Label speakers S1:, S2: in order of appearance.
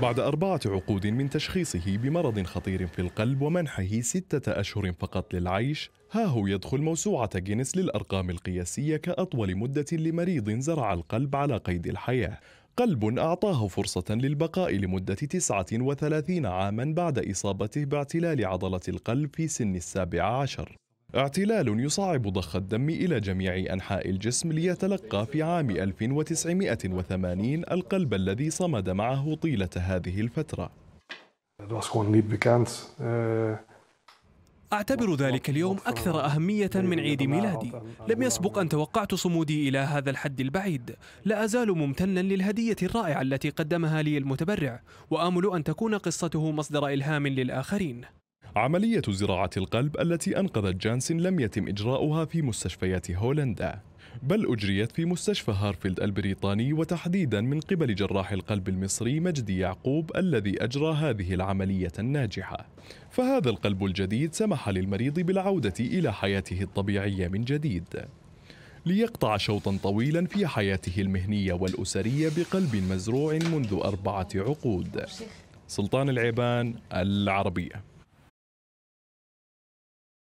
S1: بعد أربعة عقود من تشخيصه بمرض خطير في القلب ومنحه ستة أشهر فقط للعيش ها هو يدخل موسوعة جينيس للأرقام القياسية كأطول مدة لمريض زرع القلب على قيد الحياة قلب أعطاه فرصة للبقاء لمدة 39 عاما بعد إصابته باعتلال عضلة القلب في سن السابعة عشر اعتلال يصعب ضخ الدم إلى جميع أنحاء الجسم ليتلقى في عام 1980 القلب الذي صمد معه طيلة هذه الفترة
S2: أعتبر ذلك اليوم أكثر أهمية من عيد ميلادي لم يسبق أن توقعت صمودي إلى هذا الحد البعيد لا أزال ممتنا للهدية الرائعة التي قدمها لي المتبرع وآمل أن تكون قصته مصدر إلهام للآخرين
S1: عملية زراعة القلب التي أنقذت جانسن لم يتم إجراؤها في مستشفيات هولندا بل أجريت في مستشفى هارفيلد البريطاني وتحديدا من قبل جراح القلب المصري مجدي يعقوب الذي أجرى هذه العملية الناجحة فهذا القلب الجديد سمح للمريض بالعودة إلى حياته الطبيعية من جديد ليقطع شوطا طويلا في حياته المهنية والأسرية بقلب مزروع منذ أربعة عقود سلطان العيبان العربيه